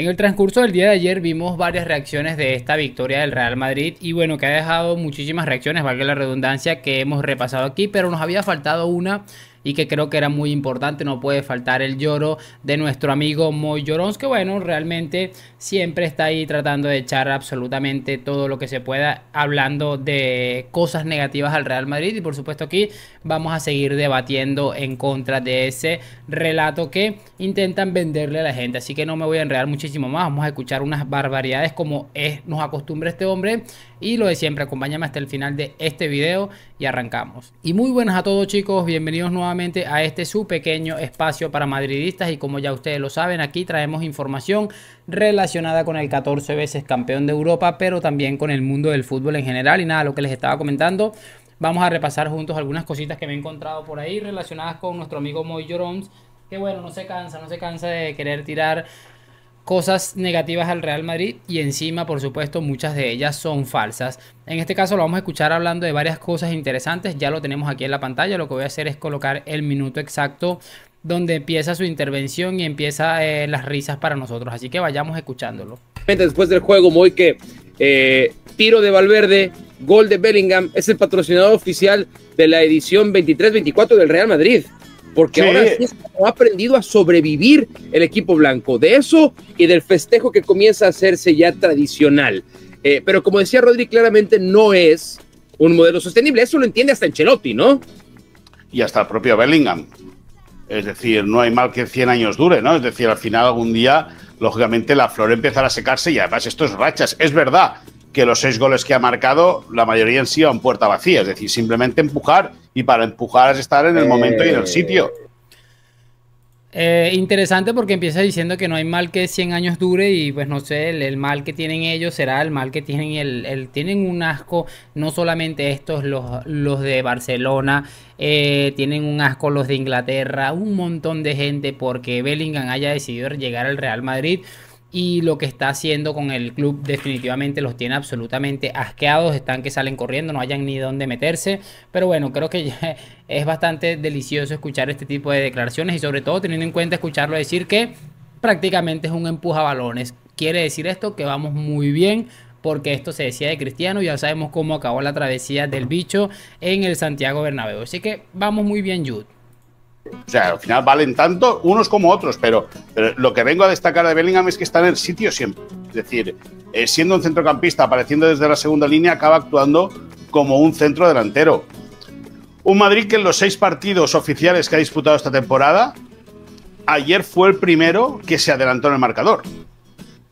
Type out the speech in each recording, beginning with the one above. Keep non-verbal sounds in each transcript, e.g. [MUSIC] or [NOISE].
En el transcurso del día de ayer vimos varias reacciones de esta victoria del Real Madrid y bueno, que ha dejado muchísimas reacciones, valga la redundancia, que hemos repasado aquí, pero nos había faltado una y que creo que era muy importante, no puede faltar el lloro de nuestro amigo Moy Llorons, que bueno, realmente siempre está ahí tratando de echar absolutamente todo lo que se pueda, hablando de cosas negativas al Real Madrid y por supuesto aquí vamos a seguir debatiendo en contra de ese relato que intentan venderle a la gente, así que no me voy a enredar muchísimo más, vamos a escuchar unas barbaridades como es, nos acostumbra este hombre y lo de siempre, acompáñame hasta el final de este video y arrancamos. Y muy buenas a todos chicos, bienvenidos nuevamente a este su pequeño espacio para madridistas y como ya ustedes lo saben aquí traemos información relacionada con el 14 veces campeón de Europa pero también con el mundo del fútbol en general y nada, lo que les estaba comentando vamos a repasar juntos algunas cositas que me he encontrado por ahí relacionadas con nuestro amigo Moy Jorons, que bueno, no se cansa, no se cansa de querer tirar cosas negativas al Real Madrid y encima, por supuesto, muchas de ellas son falsas. En este caso lo vamos a escuchar hablando de varias cosas interesantes, ya lo tenemos aquí en la pantalla, lo que voy a hacer es colocar el minuto exacto donde empieza su intervención y empieza eh, las risas para nosotros, así que vayamos escuchándolo. Después del juego, muy que eh, tiro de Valverde, gol de Bellingham, es el patrocinador oficial de la edición 23-24 del Real Madrid. Porque ahora sí ha aprendido a sobrevivir el equipo blanco de eso y del festejo que comienza a hacerse ya tradicional. Eh, pero como decía Rodri, claramente no es un modelo sostenible. Eso lo entiende hasta Ancelotti, ¿no? Y hasta el propio Bellingham. Es decir, no hay mal que 100 años dure, ¿no? Es decir, al final algún día, lógicamente, la flor empezará a secarse y además esto es rachas. Es verdad que los seis goles que ha marcado, la mayoría han sido en puerta vacía, es decir, simplemente empujar y para empujar es estar en el momento y en el eh, sitio. Eh, interesante porque empieza diciendo que no hay mal que 100 años dure y pues no sé, el, mal que tienen ellos será el mal que tienen el, el tienen un asco, no solamente estos, los, los de Barcelona, eh, tienen un asco los de Inglaterra, un montón de gente porque Bellingham haya decidido llegar al Real Madrid y lo que está haciendo con el club definitivamente los tiene absolutamente asqueados, están que salen corriendo, no hayan ni dónde meterse, pero bueno, creo que [LAUGHS] es bastante delicioso escuchar este tipo de declaraciones y sobre todo teniendo en cuenta escucharlo decir que prácticamente es un empuja balones. Quiere decir esto que vamos muy bien, porque esto se decía de Cristiano, ya sabemos cómo acabó la travesía del bicho en el Santiago Bernabéu. Así que vamos muy bien, Jude. O sea, al final valen tanto unos como otros, pero, lo que vengo a destacar de Bellingham es que está en el sitio siempre. Es decir, eh, siendo un centrocampista, apareciendo desde la segunda línea, acaba actuando como un centro delantero. Un Madrid que en los seis partidos oficiales que ha disputado esta temporada, ayer fue el primero que se adelantó en el marcador.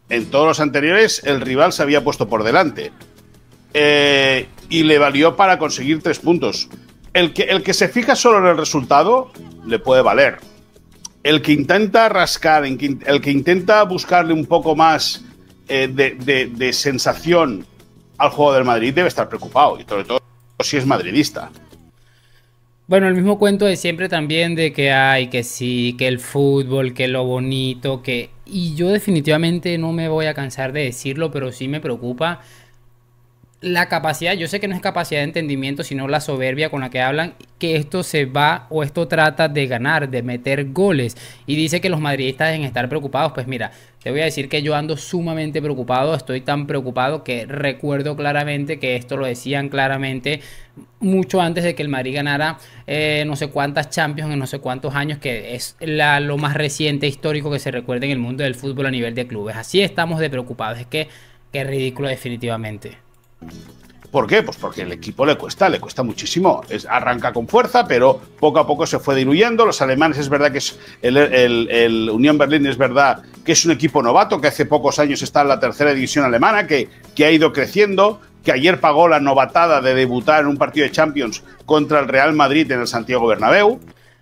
En todos los anteriores, el rival se había puesto por delante. Eh, y le valió para conseguir tres puntos el que, el que se fija solo en el resultado le puede valer. El que intenta rascar, el que intenta buscarle un poco más eh, de, sensación al juego del Madrid debe estar preocupado, y sobre todo si es madridista. Bueno, el mismo cuento de siempre también de que hay, que sí, que el fútbol, que lo bonito, que... Y yo definitivamente no me voy a cansar de decirlo, pero sí me preocupa la capacidad, yo sé que no es capacidad de entendimiento, sino la soberbia con la que hablan, que esto se va o esto trata de ganar, de meter goles. Y dice que los madridistas deben estar preocupados. Pues mira, te voy a decir que yo ando sumamente preocupado, estoy tan preocupado que recuerdo claramente que esto lo decían claramente mucho antes de que el Madrid ganara eh, no sé cuántas Champions en no sé cuántos años, que es la, lo más reciente histórico que se recuerda en el mundo del fútbol a nivel de clubes. Así estamos de preocupados, es que qué ridículo definitivamente. ¿Por qué? Pues porque el equipo le cuesta, le cuesta muchísimo. Es, arranca con fuerza, pero poco a poco se fue diluyendo. Los alemanes es verdad que es el, Unión Berlín es verdad que es un equipo novato, que hace pocos años está en la tercera división alemana, que, que ha ido creciendo, que ayer pagó la novatada de debutar en un partido de Champions contra el Real Madrid en el Santiago Bernabéu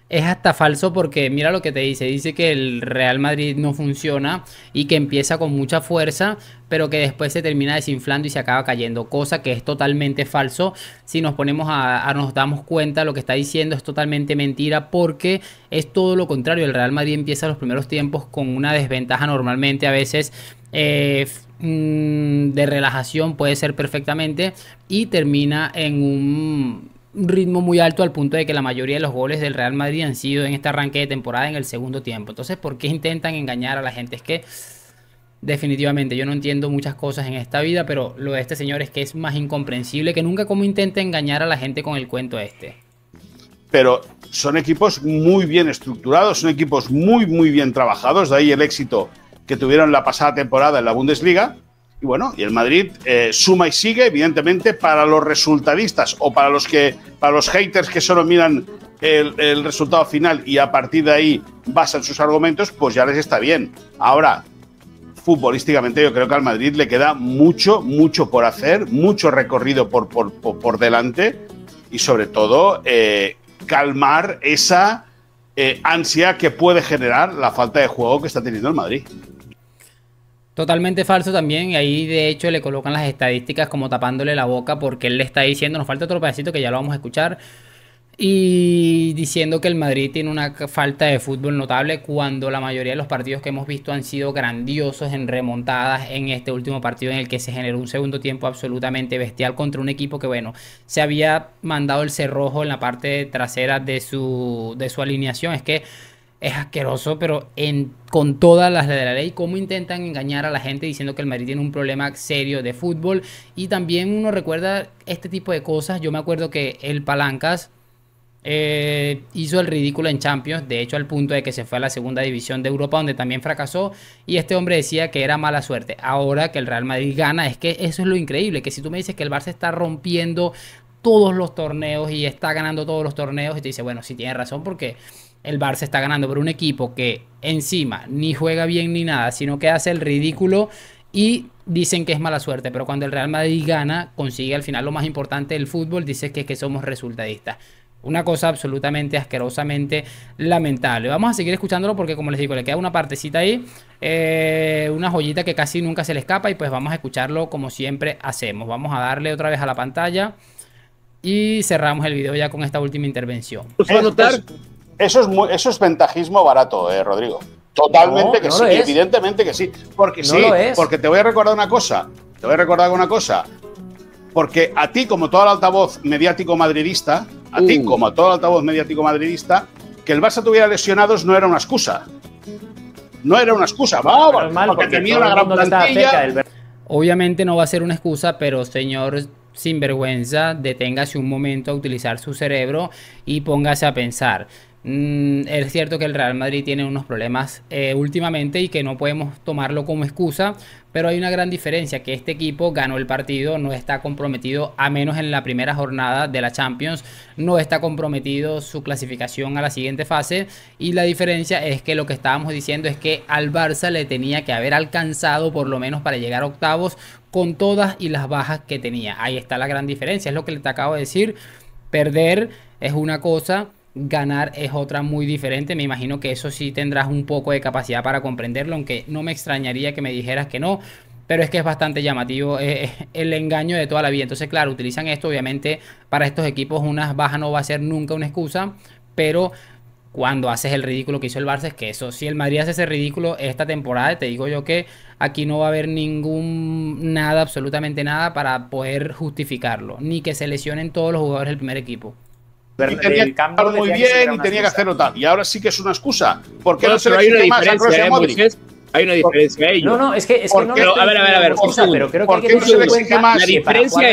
es hasta falso porque mira lo que te dice, dice que el Real Madrid no funciona y que empieza con mucha fuerza, pero que después se termina desinflando y se acaba cayendo, cosa que es totalmente falso. Si nos ponemos a, nos damos cuenta lo que está diciendo es totalmente mentira porque es todo lo contrario, el Real Madrid empieza los primeros tiempos con una desventaja normalmente a veces eh, mm, de relajación puede ser perfectamente y termina en un ritmo muy alto al punto de que la mayoría de los goles del Real Madrid han sido en este arranque de temporada en el segundo tiempo. Entonces, ¿por qué intentan engañar a la gente? Es que definitivamente yo no entiendo muchas cosas en esta vida, pero lo de este señor es que es más incomprensible que nunca como intenta engañar a la gente con el cuento este. Pero son equipos muy bien estructurados, son equipos muy, muy bien trabajados, de ahí el éxito que tuvieron la pasada temporada en la Bundesliga y bueno, y el Madrid eh, suma y sigue, evidentemente, para los resultadistas o para los que, para los haters que solo miran el, resultado final y a partir de ahí basan sus argumentos, pues ya les está bien. Ahora, futbolísticamente yo creo que al Madrid le queda mucho, mucho por hacer, mucho recorrido por, por, por, por delante y sobre todo eh, calmar esa eh, ansia que puede generar la falta de juego que está teniendo el Madrid. Totalmente falso también, y ahí de hecho le colocan las estadísticas como tapándole la boca porque él le está diciendo, nos falta otro pedacito que ya lo vamos a escuchar, y diciendo que el Madrid tiene una falta de fútbol notable cuando la mayoría de los partidos que hemos visto han sido grandiosos en remontadas en este último partido en el que se generó un segundo tiempo absolutamente bestial contra un equipo que bueno, se había mandado el cerrojo en la parte trasera de su, de su alineación, es que es asqueroso, pero en, con todas las de la ley, cómo intentan engañar a la gente diciendo que el Madrid tiene un problema serio de fútbol. Y también uno recuerda este tipo de cosas. Yo me acuerdo que el Palancas eh, hizo el ridículo en Champions, de hecho al punto de que se fue a la segunda división de Europa donde también fracasó y este hombre decía que era mala suerte. Ahora que el Real Madrid gana, es que eso es lo increíble, que si tú me dices que el Barça está rompiendo todos los torneos y está ganando todos los torneos y te dice, bueno, sí tiene razón porque el Barça está ganando por un equipo que encima ni juega bien ni nada, sino que hace el ridículo y dicen que es mala suerte, pero cuando el Real Madrid gana, consigue al final lo más importante del fútbol, dice que, que somos resultadistas. Una cosa absolutamente asquerosamente lamentable. Vamos a seguir escuchándolo porque, como les digo, le queda una partecita ahí, eh, una joyita que casi nunca se le escapa y pues vamos a escucharlo como siempre hacemos. Vamos a darle otra vez a la pantalla y cerramos el video ya con esta última intervención. Eso es, eso es ventajismo barato, eh, Rodrigo. Totalmente que sí, evidentemente que sí. Porque sí, porque te voy a recordar una cosa. Te voy a recordar una cosa. Porque a ti, como todo el altavoz mediático madridista, a ti, uh. como a todo el altavoz mediático madridista, que el Barça tuviera lesionados no era una excusa. No era una excusa, vamos, porque, tenía una Obviamente no va a ser una excusa, pero señor sinvergüenza, deténgase un momento a utilizar su cerebro y póngase a pensar. Mm, es cierto que el Real Madrid tiene unos problemas eh, últimamente y que no podemos tomarlo como excusa, pero hay una gran diferencia, que este equipo ganó el partido, no está comprometido, a menos en la primera jornada de la Champions, no está comprometido su clasificación a la siguiente fase y la diferencia es que lo que estábamos diciendo es que al Barça le tenía que haber alcanzado por lo menos para llegar a octavos con todas y las bajas que tenía. Ahí está la gran diferencia, es lo que te acabo de decir, perder es una cosa ganar es otra muy diferente. Me imagino que eso sí tendrás un poco de capacidad para comprenderlo, aunque no me extrañaría que me dijeras que no. Pero es que es bastante llamativo eh, eh, el engaño de toda la vida. Entonces, claro, utilizan esto, obviamente, para estos equipos una baja no va a ser nunca una excusa, pero cuando haces el ridículo que hizo el Barça es que eso, si el Madrid hace ese ridículo esta temporada, te digo yo que aquí no va a haber ningún nada, absolutamente nada para poder justificarlo, ni que se lesionen todos los jugadores del primer equipo y tenía que muy bien y tenía que hacerlo tal. Y ahora sí que es una excusa. ¿Por qué no, se le hay una diferencia, y a ¿eh, Modric? Hay una diferencia ahí. No, no, es que, es que A ver, a ver, a ver. ¿Por qué no se le exige más? diferencia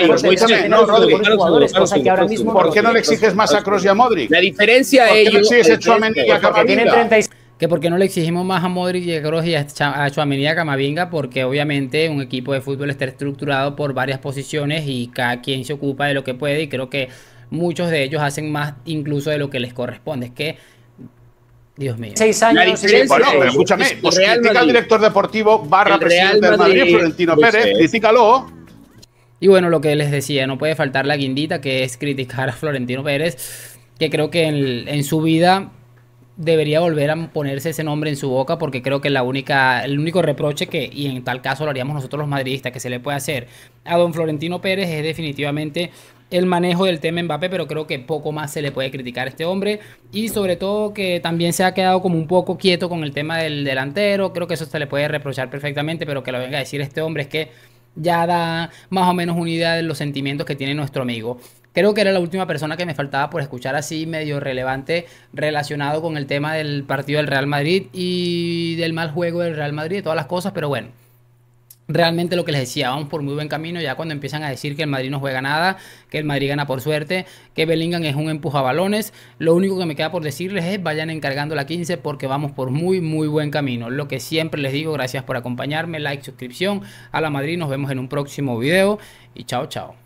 exiges más a Cross y a Modric? La diferencia ellos. ¿Por qué no a Que porque no le exigimos más a Modric y a Kroos y a Chuamendi y a Camavinga porque obviamente un equipo de fútbol está estructurado por varias posiciones y cada quien se ocupa de lo que puede y creo que muchos de ellos hacen más incluso de lo que les corresponde. Es que, Dios mío. Seis años. bueno, pero escúchame, O critica al director deportivo barra presidente de Madrid, Florentino Pérez, critícalo. Y bueno, lo que les decía, no puede faltar la guindita, que es criticar a Florentino Pérez, que creo que en, su vida debería volver a ponerse ese nombre en su boca porque creo que la única, el único reproche que, y en tal caso lo haríamos nosotros los madridistas, que se le puede hacer a don Florentino Pérez es definitivamente el manejo del tema Mbappé, pero creo que poco más se le puede criticar a este hombre. Y sobre todo que también se ha quedado como un poco quieto con el tema del delantero. Creo que eso se le puede reprochar perfectamente, pero que lo venga a decir este hombre es que ya da más o menos una idea de los sentimientos que tiene nuestro amigo. Creo que era la última persona que me faltaba por escuchar así medio relevante relacionado con el tema del partido del Real Madrid y del mal juego del Real Madrid y todas las cosas, pero bueno realmente lo que les decía, vamos por muy buen camino, ya cuando empiezan a decir que el Madrid no juega nada, que el Madrid gana por suerte, que Bellingham es un empujabalones, lo único que me queda por decirles es vayan encargando la 15 porque vamos por muy muy buen camino. Lo que siempre les digo, gracias por acompañarme, like, suscripción a la Madrid, nos vemos en un próximo video y chao chao.